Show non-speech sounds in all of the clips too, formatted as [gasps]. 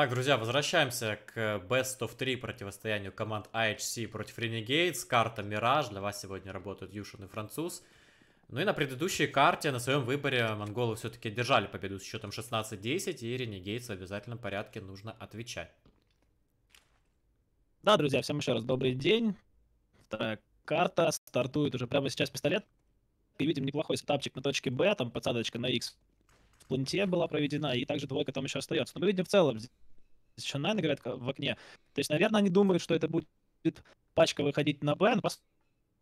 Так, друзья, возвращаемся к Best of 3 противостоянию команд IHC а против Renegades. Карта Мираж. Для вас сегодня работают Юшин и Француз. Ну и на предыдущей карте, на своем выборе, монголы все-таки держали победу с счетом 16-10, и Ренегейтс в обязательном порядке нужно отвечать. Да, друзья, всем еще раз добрый день. Вторая карта стартует уже прямо сейчас пистолет. И видим неплохой сетапчик на точке Б, там подсадочка на X в планте была проведена, и также двойка там еще остается. Но мы видим в целом, еще Шанайн играет в окне. То есть, наверное, они думают, что это будет пачка выходить на Бен.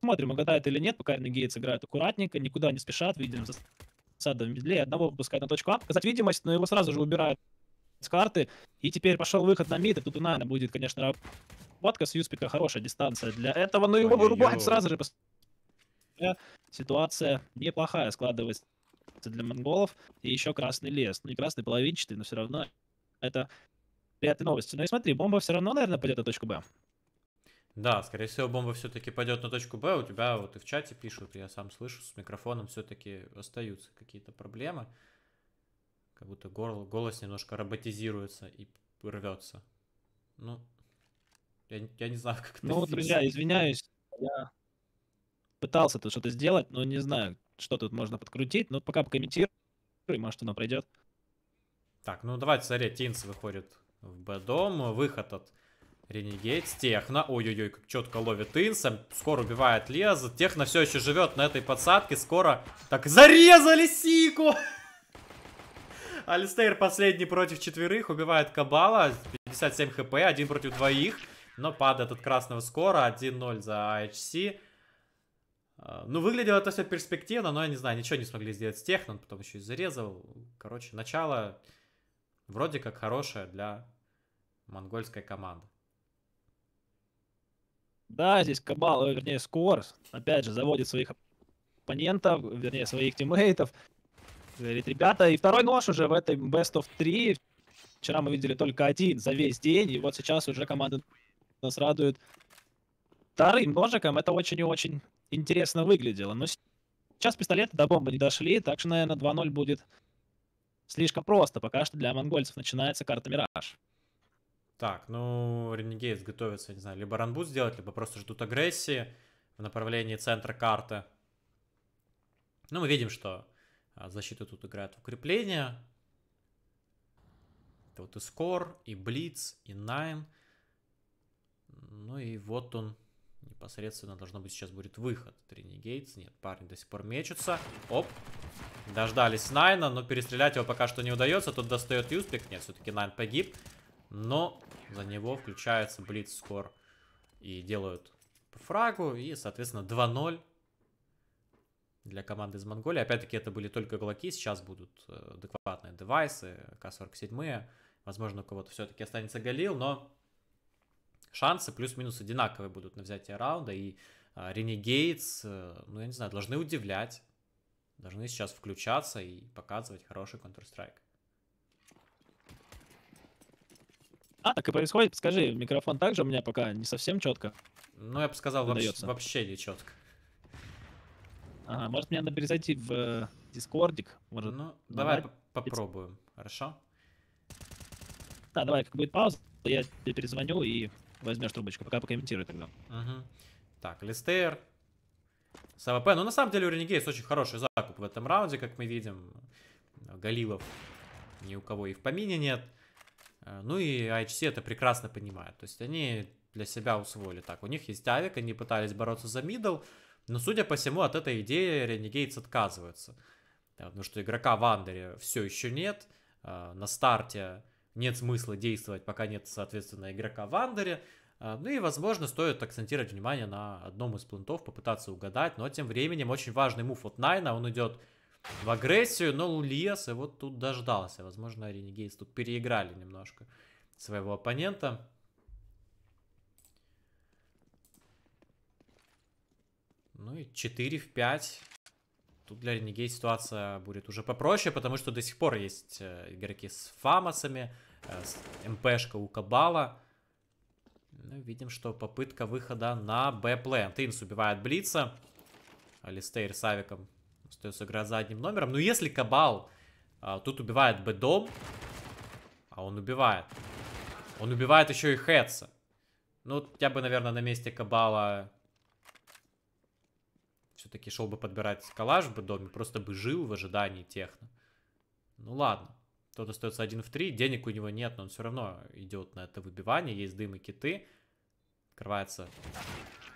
Посмотрим, угадают или нет, пока Гейтс играет аккуратненько, никуда не спешат, видим засада в медле, одного выпускают на точку А, показать видимость, но его сразу же убирают с карты. И теперь пошел выход на мид, и тут у ну, Найна будет, конечно, работка с Юспика, хорошая дистанция для этого, но его вырубают сразу же. Ситуация неплохая складывается для монголов, и еще красный лес. Ну, и красный, половинчатый, но все равно это приятные новости. Но ну и смотри, бомба все равно, наверное, пойдет на точку Б. Да, скорее всего, бомба все-таки пойдет на точку Б. У тебя вот и в чате пишут, я сам слышу, с микрофоном все-таки остаются какие-то проблемы. Как будто горло, голос немножко роботизируется и рвется. Ну, я, я не знаю, как это Ну, здесь. друзья, извиняюсь, я пытался тут что-то сделать, но не знаю, что тут можно подкрутить. Но пока покомментирую, может, оно пройдет. Так, ну давайте, смотри, Тинс выходит в Б-дом. Выход от Ренегейт с Техно. Ой-ой-ой, как четко ловит Инса. Скоро убивает Леза. Техно все еще живет на этой подсадке. Скоро... Так, зарезали Сику! [laughs] Алистейр последний против четверых. Убивает Кабала. 57 хп. Один против двоих. Но падает от красного скоро. 1-0 за HC. А а, ну, выглядело это все перспективно, но я не знаю, ничего не смогли сделать с он потом еще и зарезал. Короче, начало Вроде как хорошая для монгольской команды. Да, здесь Кабал, вернее, Скорс, опять же, заводит своих оппонентов, вернее, своих тиммейтов. Говорит, ребята, и второй нож уже в этой Best of 3. Вчера мы видели только один за весь день, и вот сейчас уже команда нас радует вторым ножиком. Это очень и очень интересно выглядело. Но сейчас пистолеты до бомбы не дошли, так что, наверное, 2-0 будет слишком просто пока что для монгольцев. Начинается карта Мираж. Так, ну, Ренегейт готовится, не знаю, либо ранбу сделать, либо просто ждут агрессии в направлении центра карты. Ну, мы видим, что а, защиту тут играют в укрепление. Это вот и Скор, и Блиц, и Найн. Ну и вот он, Непосредственно должно быть сейчас будет выход. Тринигейтс. Нет, парни до сих пор мечутся. Оп. Дождались Найна, но перестрелять его пока что не удается. Тут достает Юспик. Нет, все-таки Найн погиб. Но за него включается Блиц скор. И делают по фрагу. И, соответственно, 2-0 для команды из Монголии. Опять-таки, это были только глоки. Сейчас будут э, адекватные девайсы. К-47. Возможно, у кого-то все-таки останется Галил, но шансы плюс-минус одинаковые будут на взятие раунда, и а, Ренегейтс, э, ну, я не знаю, должны удивлять, должны сейчас включаться и показывать хороший Counter-Strike. А, так и происходит. Скажи, микрофон также у меня пока не совсем четко. Ну, я бы сказал, вообще, вообще не четко. Ага, может, мне надо перезайти в э, дискордик? Может, ну, давай попробуем, хорошо? Да, давай, как будет пауза, я тебе перезвоню и возьмешь трубочку. Пока покомментируй тогда. Угу. Так, Листер. СВП. АВП. Ну, на самом деле, у Ренегейс очень хороший закуп в этом раунде, как мы видим. Галилов ни у кого и в помине нет. Э, ну и HC это прекрасно понимает. То есть они для себя усвоили так. У них есть авик, они пытались бороться за мидл, но, судя по всему, от этой идеи Ренегейтс отказываются. Э, потому что игрока в Андере все еще нет. Э, на старте нет смысла действовать, пока нет, соответственно, игрока в андере. А, ну и, возможно, стоит акцентировать внимание на одном из плентов, попытаться угадать. Но тем временем очень важный мув от Найна. Он идет в агрессию, но Лулиас и вот тут дождался. Возможно, Ренегейс тут переиграли немножко своего оппонента. Ну и 4 в 5. Тут для Ренегейт ситуация будет уже попроще, потому что до сих пор есть э, игроки с фамасами. МПшка у Кабала. Ну, видим, что попытка выхода на Б-план. Тынс убивает Блица. Алистейр с Авиком остается играть за одним номером. Но ну, если Кабал а, тут убивает Б-дом, а он убивает. Он убивает еще и Хэтса. Ну, я бы, наверное, на месте Кабала все-таки шел бы подбирать калаш бы доме, просто бы жил в ожидании техно. Ну ладно. Тот остается один в три, денег у него нет, но он все равно идет на это выбивание. Есть дым и киты. Открывается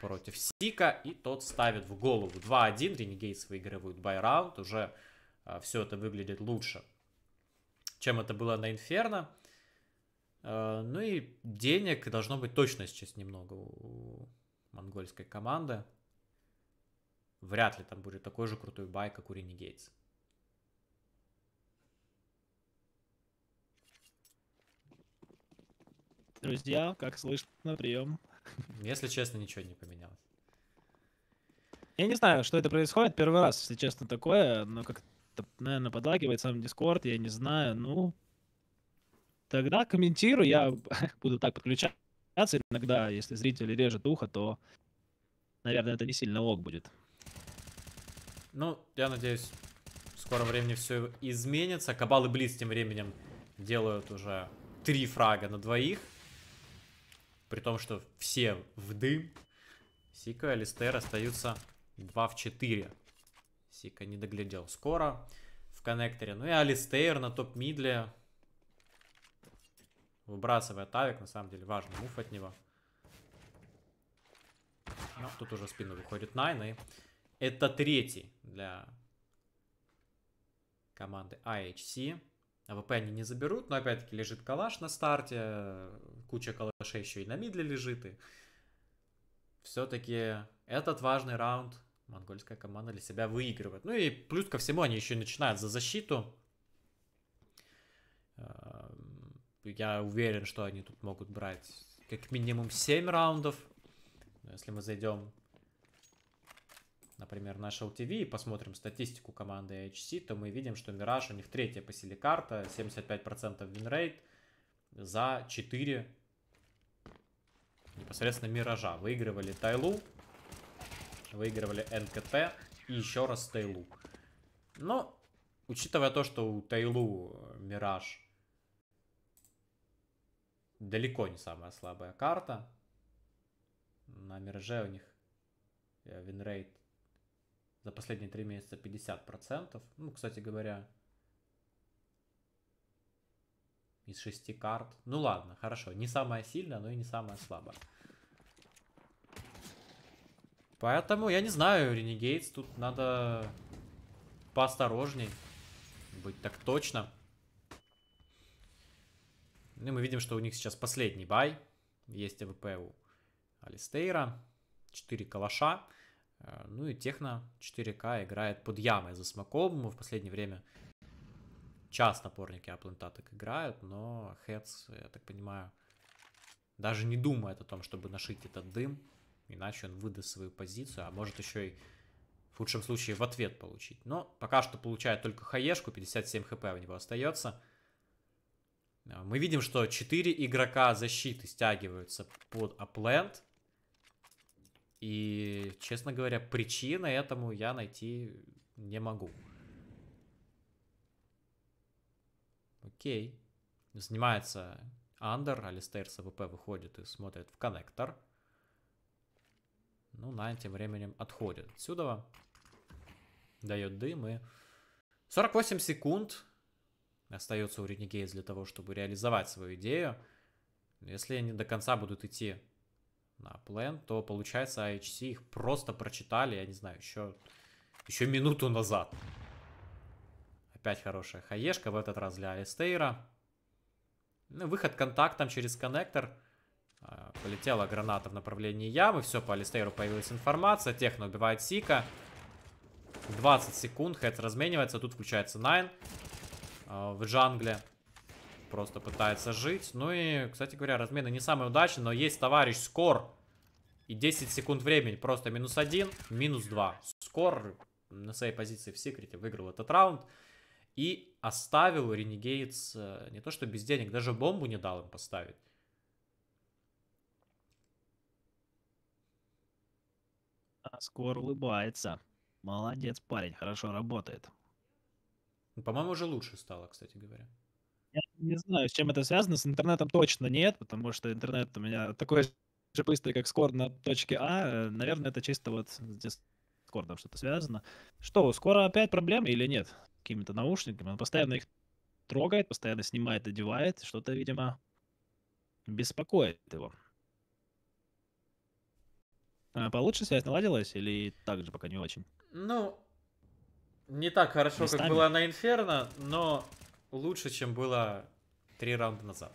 против Сика, и тот ставит в голову 2-1. Ренегейтс выигрывают байраунд. Уже э, а, все это выглядит лучше, чем это было на Инферно. Э, ну и денег должно быть точно сейчас немного у монгольской команды. Вряд ли там будет такой же крутой бай, как у Ренегейтс. Друзья, как слышно, на прием. Если честно, ничего не поменялось. Я не знаю, что это происходит. Первый раз, если честно, такое. Но как-то, наверное, подлагивает сам Дискорд, я не знаю. Ну, тогда комментирую. Я [laughs] буду так подключаться иногда. Если зрители режет ухо, то, наверное, это не сильно лог будет. Ну, я надеюсь, в скором времени все изменится. Кабалы Блиц тем временем делают уже три фрага на двоих. При том, что все в дым. Сика и Алистер остаются 2 в 4. Сика не доглядел скоро в коннекторе. Ну и Алистер на топ-мидле. Выбрасывает авик, на самом деле важный мув от него. Ну, тут уже спину выходит Найн, и это третий для команды IHC. А ВП они не заберут, но опять-таки лежит калаш на старте, куча калашей еще и на мидле лежит. И все-таки этот важный раунд монгольская команда для себя выигрывает. Ну и плюс ко всему они еще начинают за защиту. Эм, я уверен, что они тут могут брать как минимум 7 раундов. если мы зайдем например, на LTV и посмотрим статистику команды HC, то мы видим, что Мираж у них третья по силе карта, 75% винрейт за 4 непосредственно Миража. Выигрывали Тайлу, выигрывали НКТ и еще раз Тайлу. Но, учитывая то, что у Тайлу э, Мираж далеко не самая слабая карта, на Мираже у них э, винрейт за последние три месяца 50%. Ну, кстати говоря, из шести карт. Ну ладно, хорошо. Не самая сильная, но и не самая слабая. Поэтому, я не знаю, Ренегейтс, тут надо поосторожней быть так точно. Ну и мы видим, что у них сейчас последний бай. Есть АВП у Алистейра. 4 калаша. Э, ну и техно 4К играет под ямой за смоком. В последнее время час напорники Аплента так играют, но Хедс, я так понимаю, даже не думает о том, чтобы нашить этот дым, иначе он выдаст свою позицию, а может еще и в худшем случае в ответ получить. Но пока что получает только хаешку, 57 хп у него остается. Э, мы видим, что 4 игрока защиты стягиваются под аплент. И, честно говоря, причины этому я найти не могу. Окей. Занимается Андер, алистер с АВП выходит и смотрит в коннектор. Ну, на тем временем отходит отсюда. Дает дым и... 48 секунд остается у Ренегейз для того, чтобы реализовать свою идею. Если они до конца будут идти на плен, то получается HC а их просто прочитали, я не знаю, еще, еще минуту назад. Опять хорошая хаешка, в этот раз для Эстейра. Ну, выход контактом через коннектор. А, полетела граната в направлении ямы. Все, по Алистейру появилась информация. Техно убивает Сика. 20 секунд. Хэдс разменивается. Тут включается Найн а, в джангле просто пытается жить. Ну и, кстати говоря, размены не самые удачные, но есть товарищ Скор. И 10 секунд времени. Просто минус 1, минус 2. Скор на своей позиции в секрете выиграл этот раунд. И оставил Ренегейтс э, не то что без денег, даже бомбу не дал им поставить. А Скор улыбается. Молодец парень, хорошо работает. По-моему, уже лучше стало, кстати говоря. Я не знаю, с чем это связано. С интернетом точно нет, потому что интернет у меня такой же быстрый, как скор на точке А. Э, наверное, это чисто вот с Дискордом что-то связано. Что, скоро опять проблемы или нет? Какими-то наушниками. Он постоянно их трогает, постоянно снимает, одевает. Что-то, видимо, беспокоит его. А получше связь наладилась или так же пока не очень? Ну, не так хорошо, Местами. как была на Инферно, но лучше, чем было три раунда назад.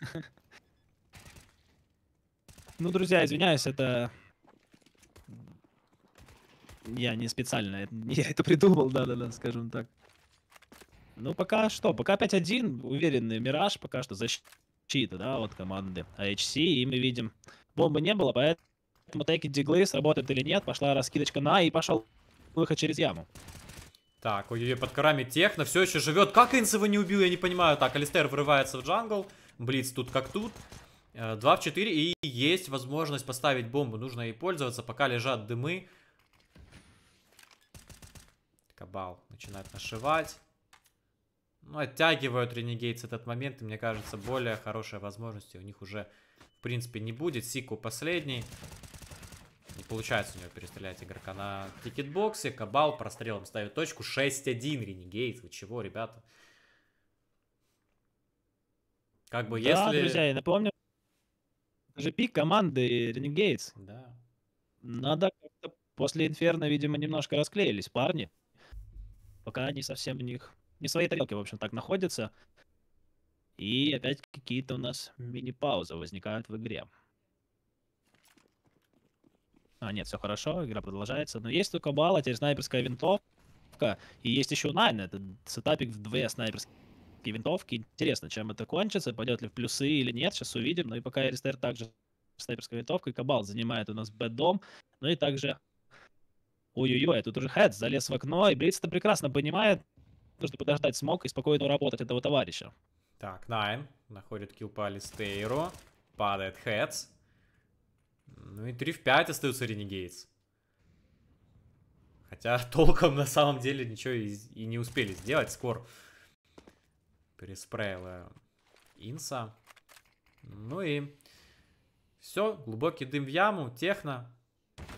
[laughs] Ну, друзья, извиняюсь, это... Я не специально, [laughs] я это придумал, да-да-да, скажем так. Ну, пока что, пока 5-1, уверенный Мираж, пока что защита, да, от команды AHC, а и мы видим, бомбы не было, поэтому тейки диглы сработает или нет, пошла раскидочка на, и пошел выход через яму. Так, ой-ой-ой, под корами техно все еще живет. Как Инс не убил, я не понимаю. Так, Алистер врывается в джангл. Блиц тут как тут. 2 э, в 4. И есть возможность поставить бомбу. Нужно ей пользоваться, пока лежат дымы. Кабал начинает нашивать. Ну, оттягивают ренегейтс этот момент. И мне кажется, более хорошей возможности у них уже, в принципе, не будет. Сику последний. Не получается у него перестрелять игрока на тикетбоксе. Кабал прострелом ставит точку. 6-1 Ренегейт. Вы чего, ребята? Как бы да, если... друзья, я напомню, это же пик команды Ренегейтс. Да. Надо как-то после Инферно, видимо, немножко расклеились парни. Пока они совсем в них... Не свои тарелки, в общем, так находятся. И опять какие-то у нас мини-паузы возникают в игре. А, нет, все хорошо, игра продолжается. Но есть только балла, теперь снайперская винтовка. И есть еще найн, это сетапик в две снайперские винтовки. Интересно, чем это кончится, пойдет ли в плюсы или нет, сейчас увидим. Но ну и пока Эристер также снайперской винтовкой, Кабал занимает у нас бэддом. Ну и также... Ой-ой-ой, тут уже Хэт залез в окно, и Блиц это прекрасно понимает, нужно подождать смог и спокойно работать этого товарища. Так, Найн находит килл по Алистейру, падает Хэтс, ну и 3 в 5 остаются Ренегейтс. Хотя [laughs] толком на самом деле ничего и, и не успели сделать. Скор переспреяла Инса. Ну и все, глубокий дым в яму, техно.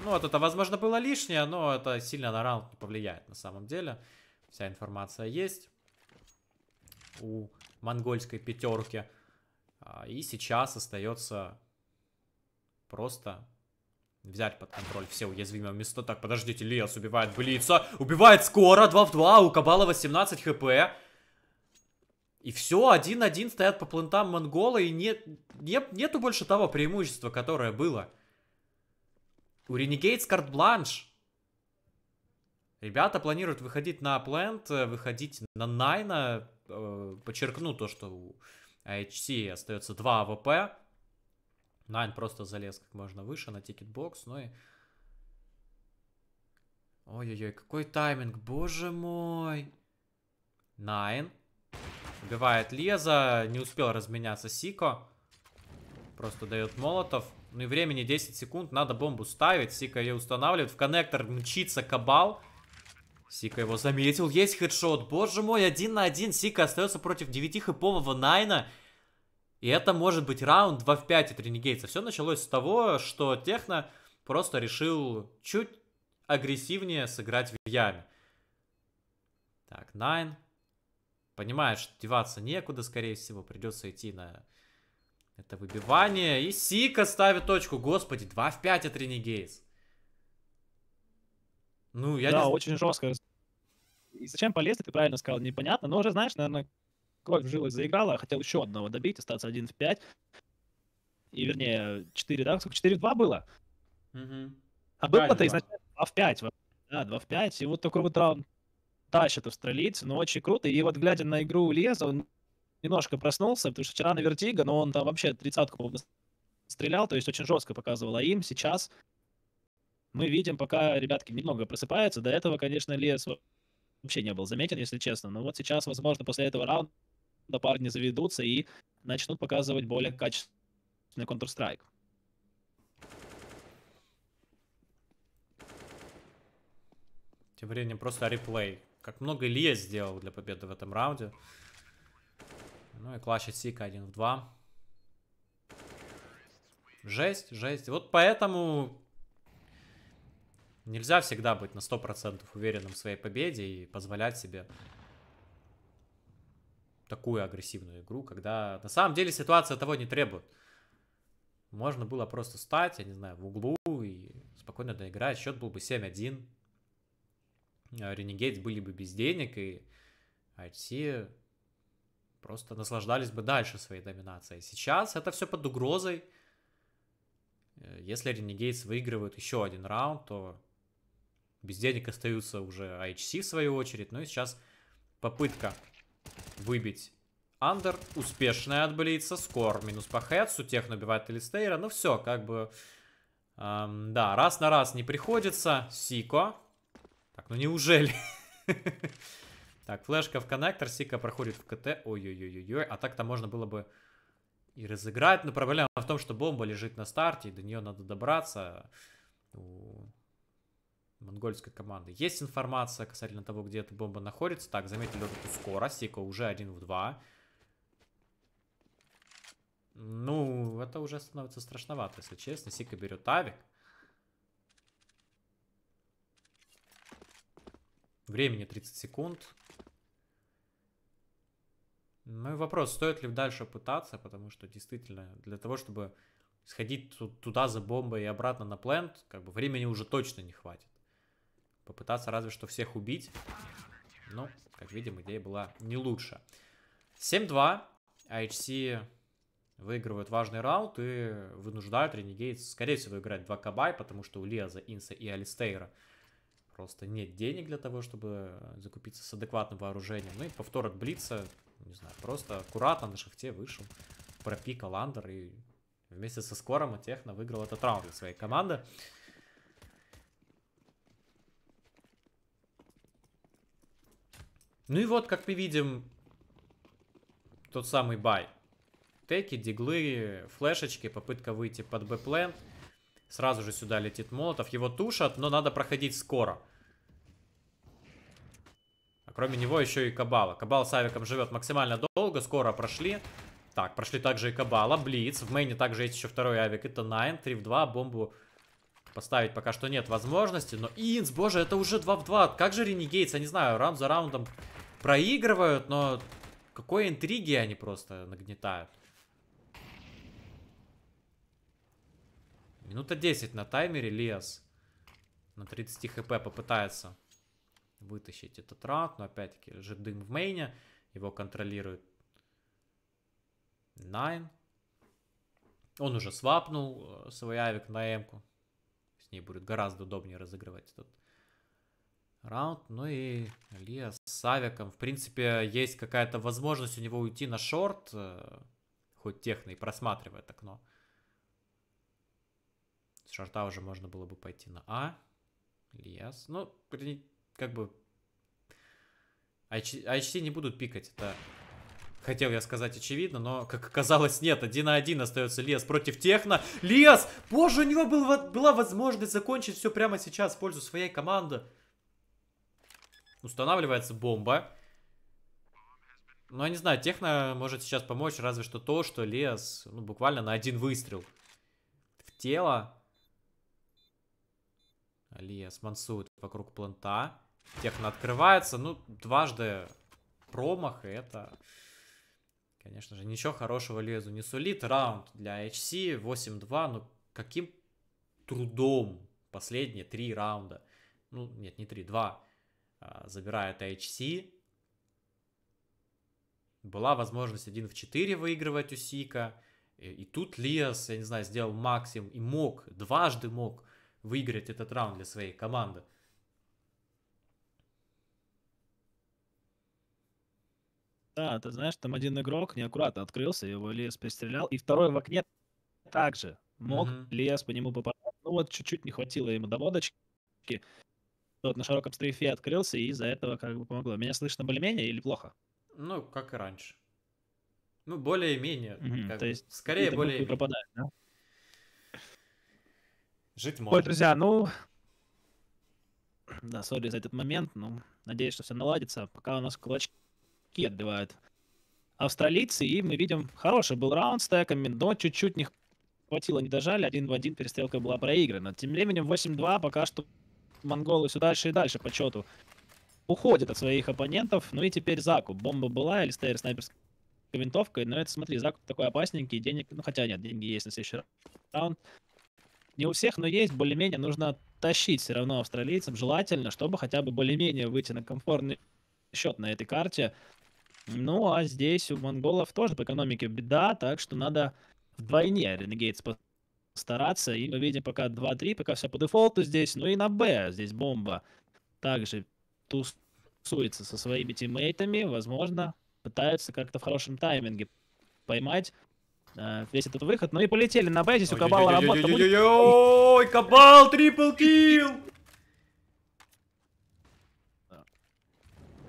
Ну, вот это, возможно, было лишнее, но это сильно на раунд не повлияет на самом деле. Вся информация есть у монгольской пятерки. А, и сейчас остается просто взять под контроль все уязвимые места. Так, подождите, Лиас убивает Блица. Убивает скоро, 2 в 2, у Кабала 18 хп. И все, 1-1 стоят по плентам Монгола, и нет, нет, нету больше того преимущества, которое было. У Ренегейтс карт-бланш. Ребята планируют выходить на плент, э, выходить на Найна. Э, подчеркну то, что у HC остается 2 АВП. Найн просто залез как можно выше на тикетбокс, ну и... Ой-ой-ой, какой тайминг, боже мой! Найн. Убивает Леза, не успел разменяться Сико. Просто дает молотов. Ну и времени 10 секунд, надо бомбу ставить. Сика ее устанавливает, в коннектор мчится Кабал. Сика его заметил, есть хедшот. Боже мой, один на один Сика остается против 9 хэпового Найна. И это может быть раунд 2 в 5 от Ренегейтса. Все началось с того, что Техно просто решил чуть агрессивнее сыграть в яме. Так, Найн. Понимает, что деваться некуда, скорее всего. Придется идти на это выбивание. И Сика ставит точку. Господи, 2 в 5 от Ренегейтс. Ну, я да, не... очень жестко. И зачем полезли? ты правильно сказал, непонятно. Но уже, знаешь, наверное, кровь в жилах заиграла, хотел еще одного добить, остаться один в пять. И, вернее, 4, да? Сколько? 4 в 2 было? Угу. А было-то изначально 2 в 5. Да, 2 в 5. И вот такой вот раунд тащат австралийцы, но очень круто. И вот глядя на игру Леза, он немножко проснулся, потому что вчера на вертига, но он там вообще тридцатку, по стрелял, то есть очень жестко показывал. А им сейчас мы видим, пока ребятки немного просыпаются. До этого, конечно, Лес вообще не был заметен, если честно. Но вот сейчас, возможно, после этого раунда до парни заведутся и начнут показывать более качественный Counter-Strike. Тем временем просто реплей. Как много Илья сделал для победы в этом раунде. Ну и клащ Сика 1 в 2. Жесть, жесть. Вот поэтому нельзя всегда быть на 100% уверенным в своей победе и позволять себе такую агрессивную игру, когда на самом деле ситуация того не требует. Можно было просто стать, я не знаю, в углу и спокойно доиграть. Счет был бы 7-1. А, Ренегейтс были бы без денег, и IT просто наслаждались бы дальше своей доминацией. Сейчас это все под угрозой. Э, если Ренегейтс выигрывают еще один раунд, то без денег остаются уже HC в свою очередь. Ну и сейчас попытка Выбить. Андер успешная отблица Скор минус по хедсу. тех набивает Элистейра. Ну все, как бы... Эм, да, раз на раз не приходится. Сико. Так, ну неужели? [laughs] Так, флешка в коннектор. Сика проходит в КТ. Ой-ой-ой-ой. А так-то можно было бы и разыграть. Но проблема в том, что бомба лежит на старте. И до нее надо добраться монгольской команды. Есть информация касательно того, где эта бомба находится. Так, заметили вот эту скорость, Сика уже один в два. Ну, это уже становится страшновато, если честно. Сика берет авик. Времени 30 секунд. Ну и вопрос, стоит ли дальше пытаться, потому что действительно, для того, чтобы сходить туда за бомбой и обратно на плент, как бы времени уже точно не хватит. Попытаться разве что всех убить. но, ну, как видим, идея была не лучше. 7-2. HC выигрывают важный раунд и вынуждают Ренегейт, скорее всего, играть 2 кабай, потому что у Лиаза, Инса и Алистейра просто нет денег для того, чтобы закупиться с адекватным вооружением. Ну и повтор от Блица, не знаю, просто аккуратно на шахте вышел, пропикал Андер и вместе со Скором и Техно выиграл этот раунд для своей команды. Ну и вот, как мы видим, тот самый бай. Теки, диглы, флешечки, попытка выйти под бэплент. Сразу же сюда летит Молотов. Его тушат, но надо проходить скоро. А кроме него еще и Кабала. Кабал с авиком живет максимально долго, скоро прошли. Так, прошли также и Кабала, Блиц. В мейне также есть еще второй авик. Это Найн, 3 в 2, бомбу поставить пока что нет возможности. Но Инс, боже, это уже 2 в 2. Как же Ренегейтс, я не знаю, раунд за раундом проигрывают, но какой интриги они просто нагнетают. Минута 10 на таймере лес на 30 хп попытается вытащить этот раунд, но опять-таки же дым в мейне, его контролирует Найн. Он уже свапнул э, свой авик на эмку. С ней будет гораздо удобнее разыгрывать этот раунд. Ну и Лия с Авиком. В принципе, есть какая-то возможность у него уйти на шорт. Э, хоть техно и просматривает окно. С шорта уже можно было бы пойти на А. Ильяс. Ну, как бы... HT не будут пикать. Это хотел я сказать очевидно, но, как оказалось, нет. Один на один остается Лес против Техно. Лес! Боже, у него был, была возможность закончить все прямо сейчас в пользу своей команды. Устанавливается бомба. Ну, я не знаю, техно может сейчас помочь разве что то, что лес, ну, буквально на один выстрел. В тело. Лес мансует вокруг планта. Техно открывается. Ну, дважды промах, и это, конечно же, ничего хорошего лезу не сулит. Раунд для HC 8-2. Ну, каким трудом последние три раунда. Ну, нет, не три, два а, забирает а HC. Была возможность 1 в 4 выигрывать у Сика. И, и тут Лиас, я не знаю, сделал максимум и мог, дважды мог выиграть этот раунд для своей команды. Да, ты знаешь, там один игрок неаккуратно открылся, его Лес перестрелял, и второй в окне также мог mm-hmm. Лес по нему попасть, Ну вот чуть-чуть не хватило ему доводочки вот на широком стрейфе открылся, и из-за этого как бы помогло. Меня слышно более-менее или плохо? Ну, как и раньше. Ну, более-менее. Mm-hmm. Как... То есть, скорее более... пропадает, да? Жить можно. Ой, друзья, ну... Да, сори за этот момент, но надеюсь, что все наладится. Пока у нас кулачки отбивают австралийцы, и мы видим, хороший был раунд с теками, но чуть-чуть не хватило, не дожали, один в один перестрелка была проиграна. Тем временем 8-2 пока что монголы все дальше и дальше по счету уходят от своих оппонентов. Ну и теперь Заку. Бомба была, или Элистейр снайперская винтовкой, Но это, смотри, Заку такой опасненький, денег... Ну хотя нет, деньги есть на следующий раунд. Не у всех, но есть. Более-менее нужно тащить все равно австралийцам. Желательно, чтобы хотя бы более-менее выйти на комфортный счет на этой карте. Ну а здесь у монголов тоже по экономике беда, так что надо вдвойне Ренегейт спасать стараться. И мы видим пока 2-3, пока все по дефолту здесь. Ну и на Б здесь бомба также тусуется со своими тиммейтами. Возможно, пытаются как-то в хорошем тайминге поймать э, весь этот выход. Ну и полетели на Б. Здесь у Кабала работа. Ой, Кабал, трипл килл!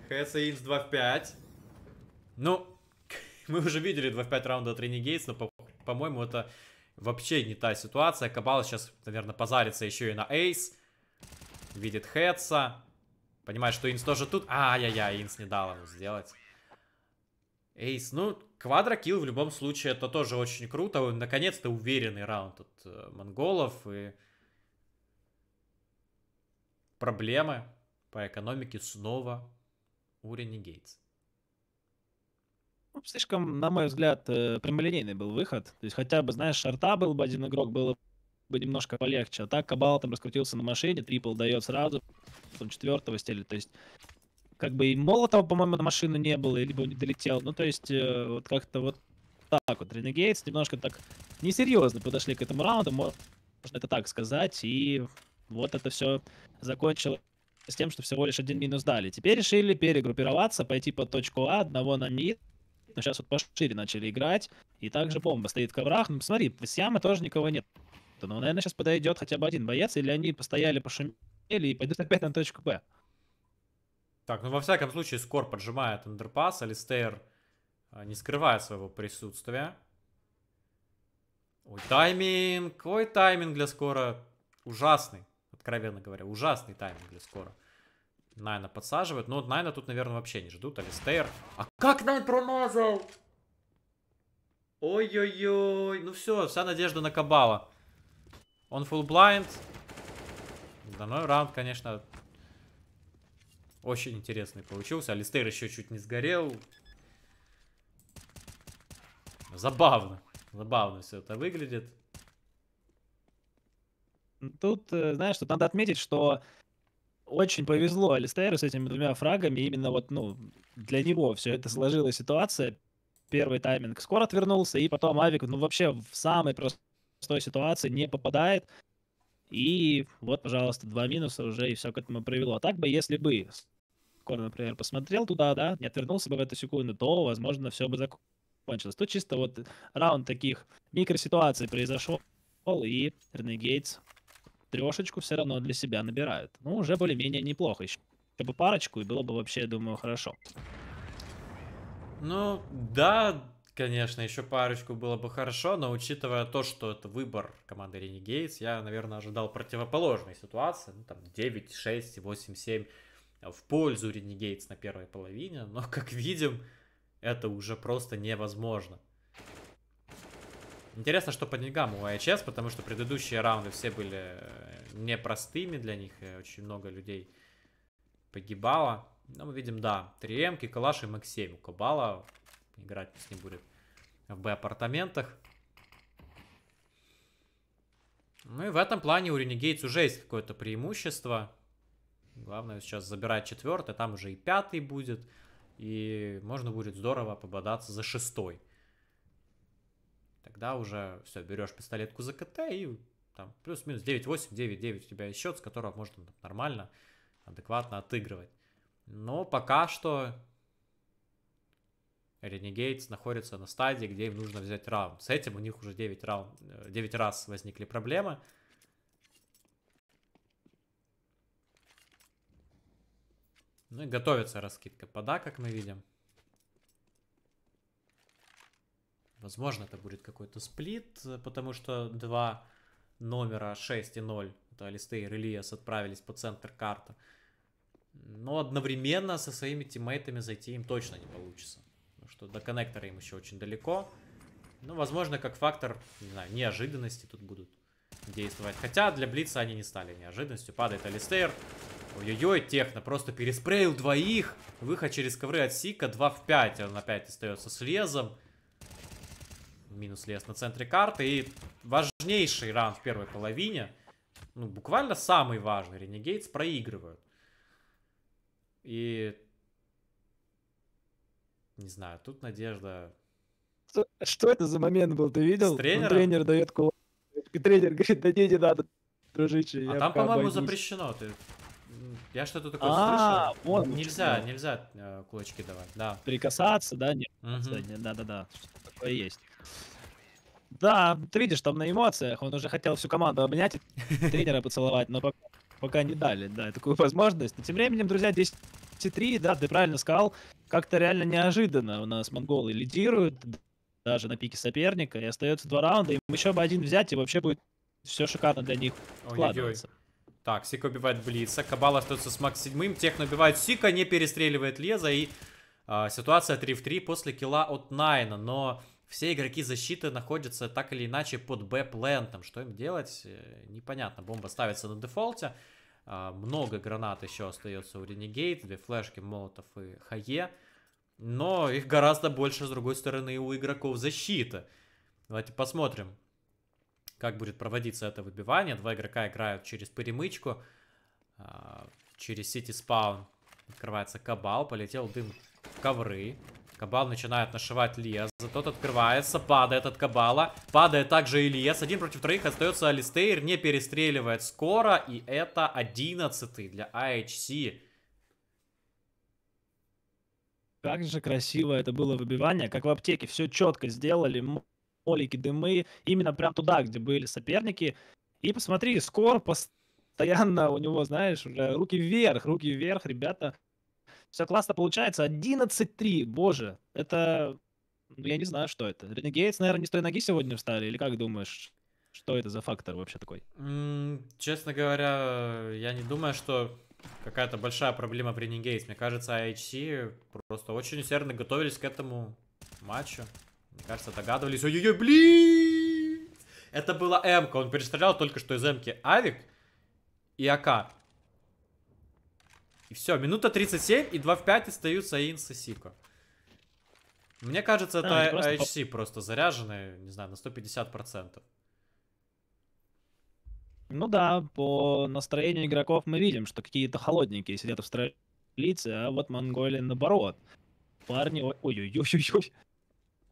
Хэтса Инс 2 в 5. Ну, мы уже видели 2 в 5 раунда от Ренегейтс, но, по-моему, это Вообще не та ситуация. Кабал сейчас, наверное, позарится еще и на Эйс. Видит Хедса. Понимает, что Инс тоже тут. Ай-яй-яй, Инс не дал ему сделать. Эйс, ну, квадрокилл в любом случае, это тоже очень круто. Наконец-то уверенный раунд от э, монголов. И проблемы по экономике снова у Ренегейтс. Ну, слишком, на мой взгляд, э, прямолинейный был выход. То есть хотя бы, знаешь, шарта был бы один игрок, было бы немножко полегче. А так Кабал там раскрутился на машине, трипл дает сразу, потом четвертого стелит. То есть как бы и Молотова, по-моему, на машину не было, либо не долетел. Ну, то есть э, вот как-то вот так вот. Ренегейтс немножко так несерьезно подошли к этому раунду, можно это так сказать. И вот это все закончилось с тем, что всего лишь один минус дали. Теперь решили перегруппироваться, пойти по точку А, одного на мид, но сейчас вот пошире начали играть. И также бомба стоит в коврах. Ну, смотри, с ямы тоже никого нет. Но наверное, сейчас подойдет хотя бы один боец, или они постояли, пошумели и пойдут опять на точку Б. Так, ну во всяком случае, Скор поджимает андерпас, Алистейр а, не скрывает своего присутствия. Ой, тайминг, ой, тайминг для Скора ужасный, откровенно говоря, ужасный тайминг для Скора. Найна подсаживают. Ну, Найна тут, наверное, вообще не ждут. алистер. А как Найн промазал? Ой-ой-ой. Ну все, вся надежда на Кабала. Он full blind. Данной раунд, конечно, очень интересный получился. Алистер еще чуть не сгорел. Забавно. Забавно все это выглядит. Тут, э, знаешь, тут надо отметить, что очень повезло Алистеру с этими двумя фрагами. Именно вот, ну, для него все это сложилась ситуация. Первый тайминг скоро отвернулся, и потом Авик, ну, вообще в самой простой ситуации не попадает. И вот, пожалуйста, два минуса уже, и все к этому привело. А так бы, если бы Скоро, например, посмотрел туда, да, не отвернулся бы в эту секунду, то, возможно, все бы закончилось. Тут чисто вот раунд таких микроситуаций произошел, и Ренегейтс трешечку все равно для себя набирают. Ну, уже более-менее неплохо. Еще бы парочку, и было бы вообще, я думаю, хорошо. Ну, да, конечно, еще парочку было бы хорошо, но учитывая то, что это выбор команды Ренегейтс, я, наверное, ожидал противоположной ситуации. Ну, там 9, 6, 8, 7 в пользу Ренегейтс на первой половине, но, как видим, это уже просто невозможно. Интересно, что по деньгам у АЧС, потому что предыдущие раунды все были э, непростыми для них. Очень много людей погибало. Но мы видим, да, 3М, Калаш и Максим. У Кабала играть с ним будет в Б-апартаментах. Ну и в этом плане у Ренегейтс уже есть какое-то преимущество. Главное сейчас забирать четвертый, там уже и пятый будет. И можно будет здорово пободаться за шестой. Тогда уже все, берешь пистолетку за КТ и там плюс-минус 9-8, 9-9 у тебя есть счет, с которого можно там, нормально, адекватно отыгрывать. Но пока что Ренегейтс находится на стадии, где им нужно взять раунд. С этим у них уже 9, раунд, 9 э, раз возникли проблемы. Ну и готовится раскидка пода, как мы видим. Возможно, это будет какой-то сплит, э, потому что два номера 6 и 0, это Алистейр и Лиас, отправились по центр карты. Но одновременно со своими тиммейтами зайти им точно не получится. Потому что до коннектора им еще очень далеко. Ну, возможно, как фактор, не знаю, неожиданности тут будут действовать. Хотя для Блица они не стали неожиданностью. Падает Алистейр. Ой-ой-ой, Техно просто переспрейл двоих. Выход через ковры от Сика. 2 в 5. Он опять остается с лезом. Минус лес на центре карты. И важнейший ран в первой половине. Ну, буквально самый важный. Ренегейтс проигрывают. И... Не знаю, тут надежда... Что, что это за момент был, ты видел? Ну, тренер дает кулак. тренер говорит, да не, не надо, дружище. А там, по-моему, запрещено. Ты... Я что-то такое а, слышал. Вот, нельзя, нельзя э, кулачки давать, да. Прикасаться, да? Нет. Да-да-да что есть. Да, ты видишь, там на эмоциях он уже хотел всю команду обнять, [laughs] тренера поцеловать, но пока, пока не дали, да, такую возможность. Но тем временем, друзья, 10-3, да, ты правильно сказал, как-то реально неожиданно у нас монголы лидируют, даже на пике соперника, и остается два раунда, им еще бы один взять, и вообще будет все шикарно для них складываться. Так, Сика убивает Блица, Кабал остается с Макс седьмым, Техно убивает Сика, не перестреливает Леза, и а, ситуация 3 в 3 после килла от Найна, но все игроки защиты находятся так или иначе под бэплентом. Что им делать, э, непонятно. Бомба ставится на дефолте. А, много гранат еще остается у Ренегейт. Две флешки, Молотов и Хае. Но их гораздо больше, с другой стороны, у игроков защиты. Давайте посмотрим, как будет проводиться это выбивание. Два игрока играют через перемычку, а, через сити спаун. Открывается кабал, полетел дым ковры. Кабал начинает нашивать Лес. Тот открывается, падает от Кабала. Падает также и Лес. Один против троих остается Алистейр, не перестреливает скоро. И это одиннадцатый для IHC. А как же красиво это было выбивание, как в аптеке. Все четко сделали, молики, дымы, именно прям туда, где были соперники. И посмотри, скор постоянно у него, знаешь, уже руки вверх, руки вверх, ребята все классно получается. 11-3, боже. Это... Ну, я не знаю, что это. Ренегейтс, наверное, не с той ноги сегодня встали, или как думаешь? Что это за фактор вообще такой? Mm, честно говоря, я не думаю, что какая-то большая проблема в Ренегейтс. Мне кажется, IHC просто очень усердно готовились к этому матчу. Мне кажется, догадывались. Ой-ой-ой, блин! Это была м -ка. Он перестрелял только что из м -ки. Авик и АК. И все, минута 37, и 2 в 5 остаются Инс и Сико. Мне кажется, а, это просто... HC просто заряженные, не знаю, на 150%. Ну да, по настроению игроков мы видим, что какие-то холодненькие сидят в австралийцы, а вот монголи наоборот. Парни, ой-ой-ой-ой-ой,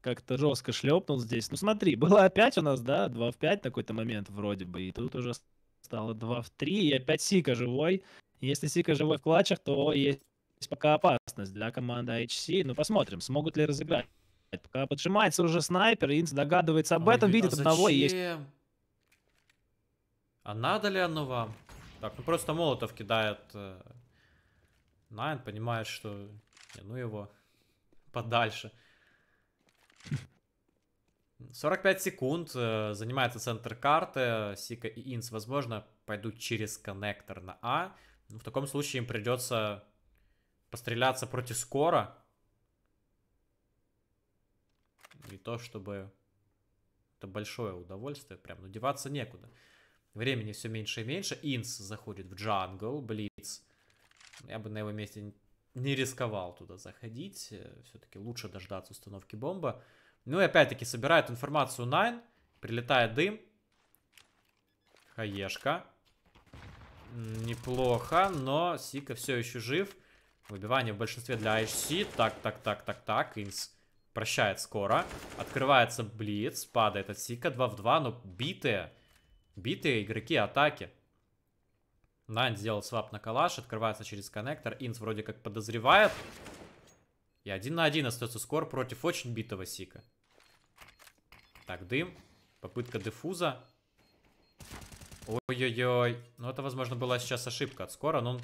как-то жестко шлепнул здесь. Ну смотри, было опять у нас, да, 2 в 5 такой то момент вроде бы, и тут уже стало 2 в 3, и опять Сика живой. Если Сика живой в клатчах, то есть пока опасность для команды HC. Ну, посмотрим, смогут ли разыграть. Пока поджимается уже снайпер, Инс догадывается об Ой, а этом, видит а одного и есть. А надо ли оно вам? Так, ну просто Молотов кидает э, Найн, понимает, что... Не, ну его подальше. 45 секунд, э, занимается центр карты, Сика и Инс, возможно, пойдут через коннектор на А. Ну, в таком случае им придется постреляться против скоро. И то, чтобы это большое удовольствие, прям, ну, деваться некуда. Времени все меньше и меньше. Инс заходит в джангл, Блиц. Я бы на его месте не рисковал туда заходить. Э, Все-таки лучше дождаться установки бомбы. Ну и опять-таки собирает информацию Найн. Прилетает дым. Хаешка. Неплохо, но Сика все еще жив. Выбивание в большинстве для HC. Так, так, так, так, так. Инс прощает скоро. Открывается Блиц. Падает от Сика 2 в 2, но битые. Битые игроки атаки. Найн сделал свап на калаш. Открывается через коннектор. Инс вроде как подозревает. И один на один остается скор против очень битого Сика. Так, дым. Попытка дефуза. Ой-ой-ой. Ну, это, возможно, была сейчас ошибка от скоро, но он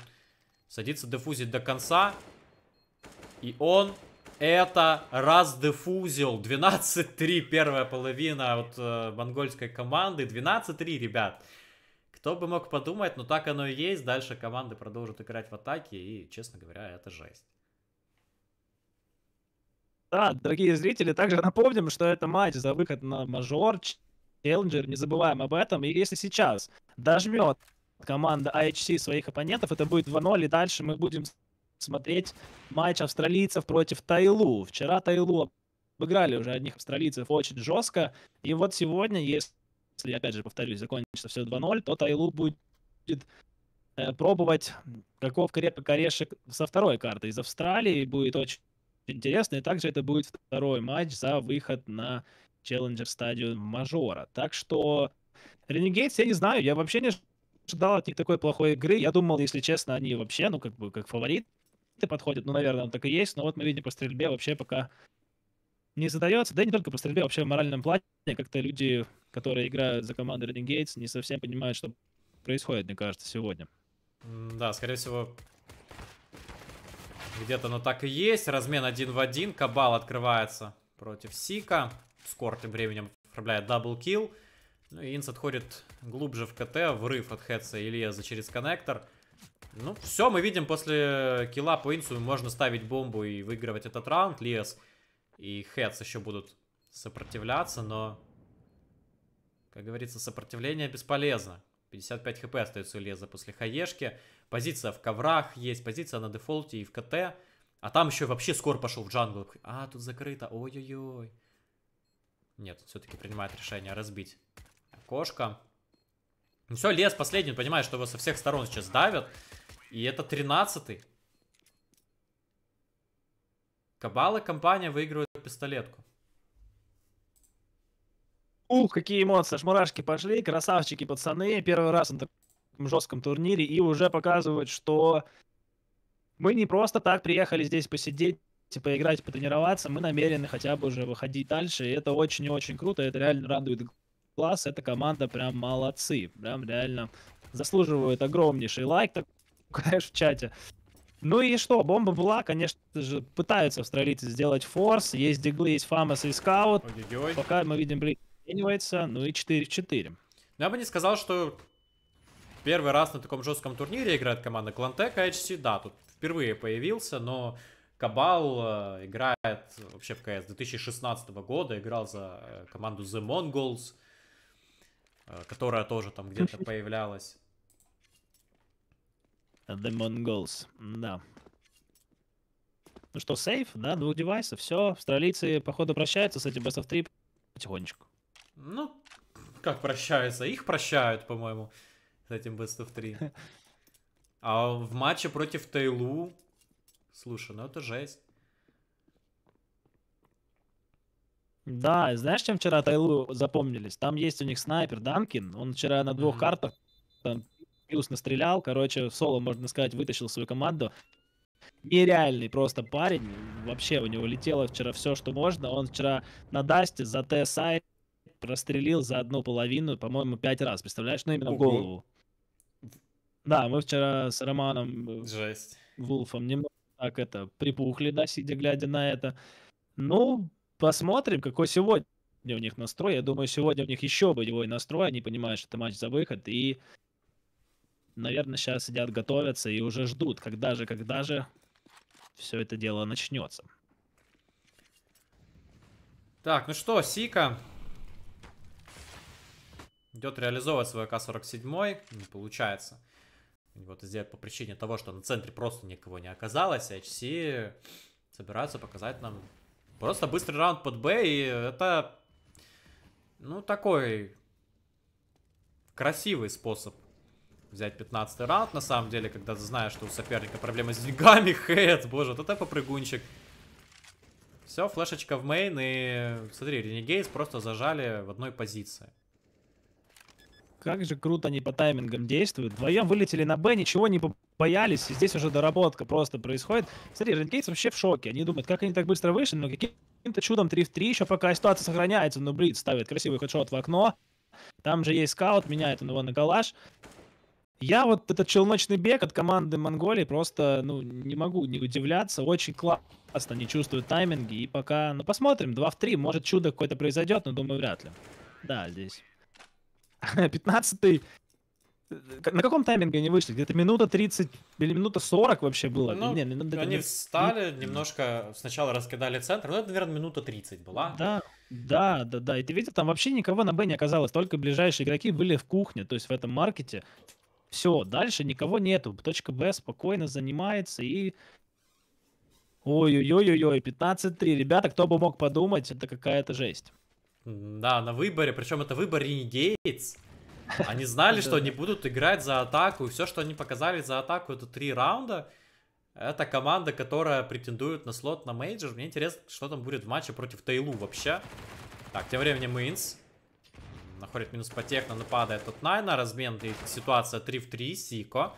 садится дефузить до конца. И он это раз дефузил 12-3 первая половина от э, монгольской команды. 12-3, ребят. Кто бы мог подумать, но так оно и есть. Дальше команды продолжат играть в атаке. И, честно говоря, это жесть. Да, дорогие зрители, также напомним, что это матч за выход на мажор Челленджер, не забываем об этом. И если сейчас дожмет команда IHC своих оппонентов, это будет 2-0, и дальше мы будем смотреть матч австралийцев против Тайлу. Вчера Тайлу обыграли уже одних австралийцев очень жестко, и вот сегодня, если, опять же, повторюсь, закончится все 2-0, то Тайлу будет э, пробовать каков крепок корешек со второй карты из Австралии, будет очень интересно, и также это будет второй матч за выход на Challenger стадию мажора. Так что Renegades, я не знаю, я вообще не ожидал от них такой плохой игры. Я думал, если честно, они вообще, ну, как бы, как фавориты подходят. Ну, наверное, он так и есть. Но вот мы видим по стрельбе вообще пока не задается. Да и не только по стрельбе, вообще в моральном плане. Как-то люди, которые играют за команду Renegades, не совсем понимают, что происходит, мне кажется, сегодня. Да, скорее всего, где-то оно так и есть. Размен один в один. Кабал открывается против Сика. Скор тем временем оформляет даблкил. Ну и Инс отходит глубже в КТ, врыв от Хэтса Ильеза через коннектор. Ну, все, мы видим, после килла по Инсу можно ставить бомбу и выигрывать этот раунд. Лиес и Хэтс еще будут сопротивляться, но, как говорится, сопротивление бесполезно. 55 хп остается у Леза после хаешки. Позиция в коврах есть, позиция на дефолте и в КТ. А там еще вообще скор пошел в джангл. А, тут закрыто. Ой-ой-ой. Нет, все-таки принимает решение разбить. окошко. Ну все, лес последний, понимаешь, что его со всех сторон сейчас давят. И это 13-й. Кабала компания выигрывает пистолетку. Ух, какие эмоции, аж мурашки пошли, красавчики пацаны, первый раз на таком жестком турнире и уже показывают, что мы не просто так приехали здесь посидеть, поиграть, типа, потренироваться, мы намерены хотя бы уже выходить дальше. И это очень и очень круто, это реально радует глаз. Эта команда прям молодцы, прям реально заслуживают огромнейший лайк, так, конечно, в чате. Ну и что, бомба была, конечно же, пытаются австралийцы сделать форс. Есть диглы, есть фамас и скаут. Ой-ой-ой. Пока мы видим, блинивается, ну и 4 в 4. Ну, я бы не сказал, что первый раз на таком жестком турнире играет команда Клантека HC. Да, тут впервые появился, но Кабал э, играет вообще в КС 2016 года, играл за э, команду The Mongols, э, которая тоже там где-то [laughs] появлялась. The Mongols, да. Ну что, сейф, да, двух девайсов, все, австралийцы, походу, прощаются с этим Best of 3 потихонечку. Ну, как прощаются? Их прощают, по-моему, с этим Best of 3. [laughs] А в матче против Тейлу Слушай, ну это жесть. Да, знаешь, чем вчера Тайлу запомнились? Там есть у них снайпер Данкин, он вчера на двух mm-hmm. картах там плюс настрелял, короче, в соло, можно сказать, вытащил свою команду. Нереальный просто парень, вообще у него летело вчера все, что можно, он вчера на Дасте за Т-сайт прострелил за одну половину, по-моему, пять раз, представляешь, ну именно в голову. Да, мы вчера с Романом э, Жесть. Вулфом немного так это припухли, да, сидя глядя на это. Ну, посмотрим, какой сегодня у них настрой. Я думаю, сегодня у них еще болевой настрой. Они понимают, что это матч за выход. И, наверное, сейчас сидят, готовятся и уже ждут, когда же, когда же все это дело начнется. Так, ну что, Сика идет реализовывать свой К-47. Не получается вот сделать по причине того, что на центре просто никого не оказалось, а HC собираются показать нам просто быстрый раунд под Б, и это, ну, такой красивый способ взять 15 раунд, на самом деле, когда ты знаешь, что у соперника проблемы с деньгами, [laughs] хэт, боже, вот это попрыгунчик. Все, флешечка в мейн, и смотри, Ренегейс просто зажали в одной позиции. Как же круто они по таймингам действуют. Вдвоем вылетели на Б, ничего не боялись. И здесь уже доработка просто происходит. Смотри, Ренкейтс вообще в шоке. Они думают, как они так быстро вышли, но каким-то чудом 3 в 3 еще пока ситуация сохраняется. Но ну, Брит ставит красивый хедшот в окно. Там же есть скаут, меняет он его на калаш. Я вот этот челночный бег от команды Монголии просто, ну, не могу не удивляться. Очень классно, они чувствуют тайминги. И пока, ну, посмотрим, 2 в 3, может, чудо какое-то произойдет, но думаю, вряд ли. Да, здесь 15 [laughs] э, на каком тайминге они вышли? Где-то минута 30 или минута 40 вообще было? Ну, не, минута... Они встали, немножко сначала раскидали центр, но ну, это, наверное, минута 30 была. Да, да, да, да. И ты видел, там вообще никого на Б не оказалось, только ближайшие игроки были в кухне, то есть в этом маркете. Все, дальше никого нету. Точка Б спокойно занимается и... Ой-ой-ой-ой, 15-3. Ребята, кто бы мог подумать, это какая-то жесть. Да, на выборе, причем это выбор Ренегейтс. Они знали, что они будут играть за атаку, и все, что они показали за атаку, это три раунда. Это команда, которая претендует на слот на мейджор. Мне интересно, что там будет в матче против Тейлу вообще. Так, тем временем Инс. Находит минус по техно, нападает от Найна. Размен и ситуация 3 в 3. Сико.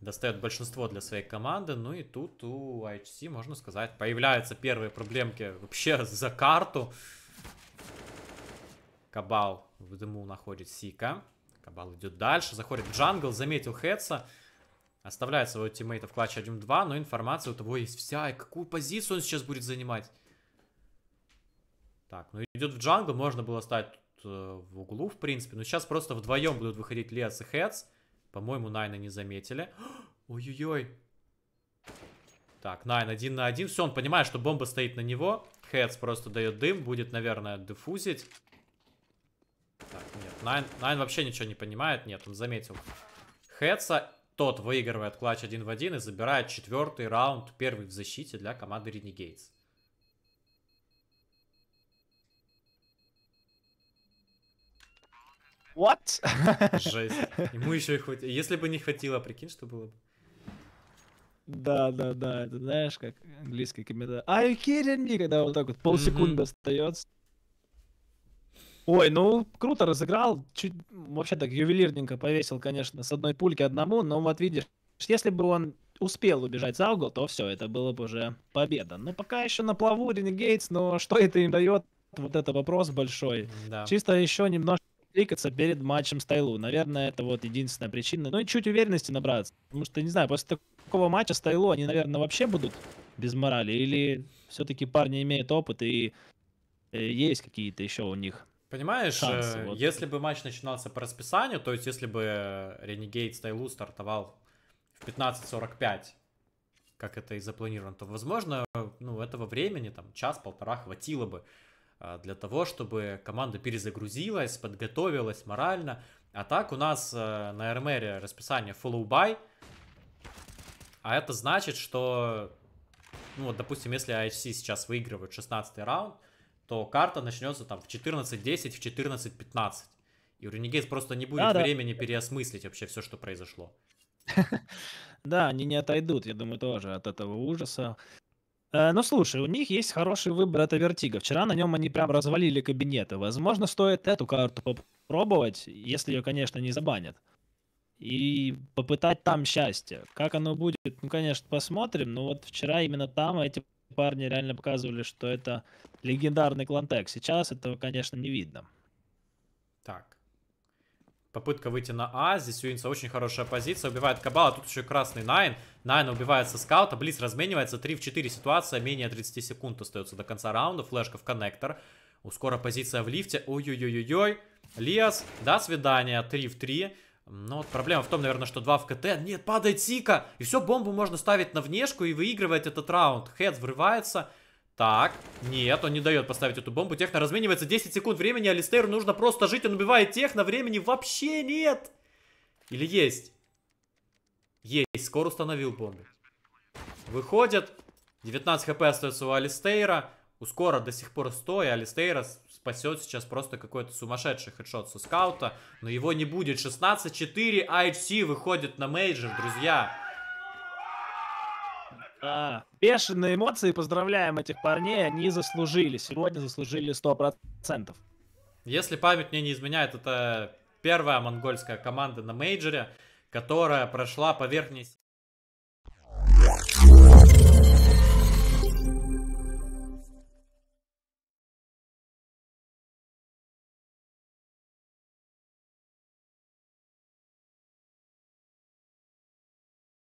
Достает большинство для своей команды. Ну и тут у HC, можно сказать, появляются первые проблемки вообще за карту. Кабал в дыму находит Сика. Кабал идет дальше, заходит в джангл, заметил Хедса. Оставляет своего тиммейта в клатче 1-2, но информация у того есть вся. И какую позицию он сейчас будет занимать? Так, ну идет в джангл, можно было стать э, в углу, в принципе. Но сейчас просто вдвоем будут выходить Лес и Хедс. По-моему, Найна не заметили. [gasps] Ой-ой-ой. Так, Найн один на один. Все, он понимает, что бомба стоит на него. Хедс просто дает дым. Будет, наверное, дефузить. Так, нет. Найн, Найн вообще ничего не понимает. Нет, он заметил. Хедса. Тот выигрывает клатч один в один и забирает четвертый раунд, первый в защите для команды Ренегейтс. What? Жесть. Ему еще и хватило. Если бы не хватило, прикинь, что было бы. Да, да, да, это знаешь, как английский комментарий. Are you kidding me? Когда вот так вот полсекунды mm остается. Ой, ну, круто разыграл. Чуть, вообще так ювелирненько повесил, конечно, с одной пульки одному, но вот видишь, если бы он успел убежать за угол, то все, это было бы уже победа. Но пока еще на плаву Ренегейтс, но что это им дает? Вот это вопрос большой. Да. Чисто еще немножко кликаться перед матчем с Тайлу. Наверное, это вот единственная причина. Ну и чуть уверенности набраться. Потому что, не знаю, после такого матча с Тайлу они, наверное, вообще будут без морали. Или все-таки парни имеют опыт и э, есть какие-то еще у них Понимаешь, э, шансы, вот. если бы матч начинался по расписанию, то есть если бы Ренегейт Стайлу стартовал в 15.45, как это и запланировано, то, возможно, ну, этого времени, там, час-полтора хватило бы, а, для того, чтобы команда перезагрузилась, подготовилась морально. А так у нас э, на РМР расписание follow by, а это значит, что, ну вот, допустим, если IHC сейчас выигрывают 16 раунд, то карта начнется там в 14.10, в 14.15. И у Renegades просто не будет да, времени да. переосмыслить вообще все, что произошло. [laughs] Да, они не отойдут, я думаю, тоже от этого ужаса. Э, ну слушай, у них есть хороший выбор, это Вертига. Вчера на нем они прям развалили кабинеты. Возможно, стоит эту карту попробовать, если ее, конечно, не забанят. И попытать там счастье. Как оно будет, ну, конечно, посмотрим. Но вот вчера именно там эти парни реально показывали, что это легендарный клантек. Сейчас этого, конечно, не видно. Так, Попытка выйти на А. Здесь у Инса очень хорошая позиция. Убивает Кабала. Тут еще красный Найн. Найн убивает со скаута. Близ разменивается. 3 в 4 ситуация. Менее 30 секунд остается до конца раунда. Флешка в коннектор. У Скоро позиция в лифте. ой ой ой ой Лиас. До свидания. 3 в 3. Но ну вот проблема в том, наверное, что 2 в КТ. Нет, падает Сика. И все, бомбу можно ставить на внешку и выигрывает этот раунд. Хед врывается. Так, нет, он не дает поставить эту бомбу. Техно разменивается 10 секунд времени, а Алистеру нужно просто жить. Он убивает техно, времени вообще нет. Или есть? Есть, скоро установил бомбу. Выходит, 19 хп остается у Алистейра. У Скора до сих пор 100, и Алистейра спасет сейчас просто какой-то сумасшедший хедшот со скаута. Но его не будет. 16-4, IHC выходит на мейджор, друзья. А, бешеные эмоции, поздравляем этих парней, они заслужили, сегодня заслужили 100%. Если память мне не изменяет, это первая монгольская команда на мейджоре, которая прошла по верхней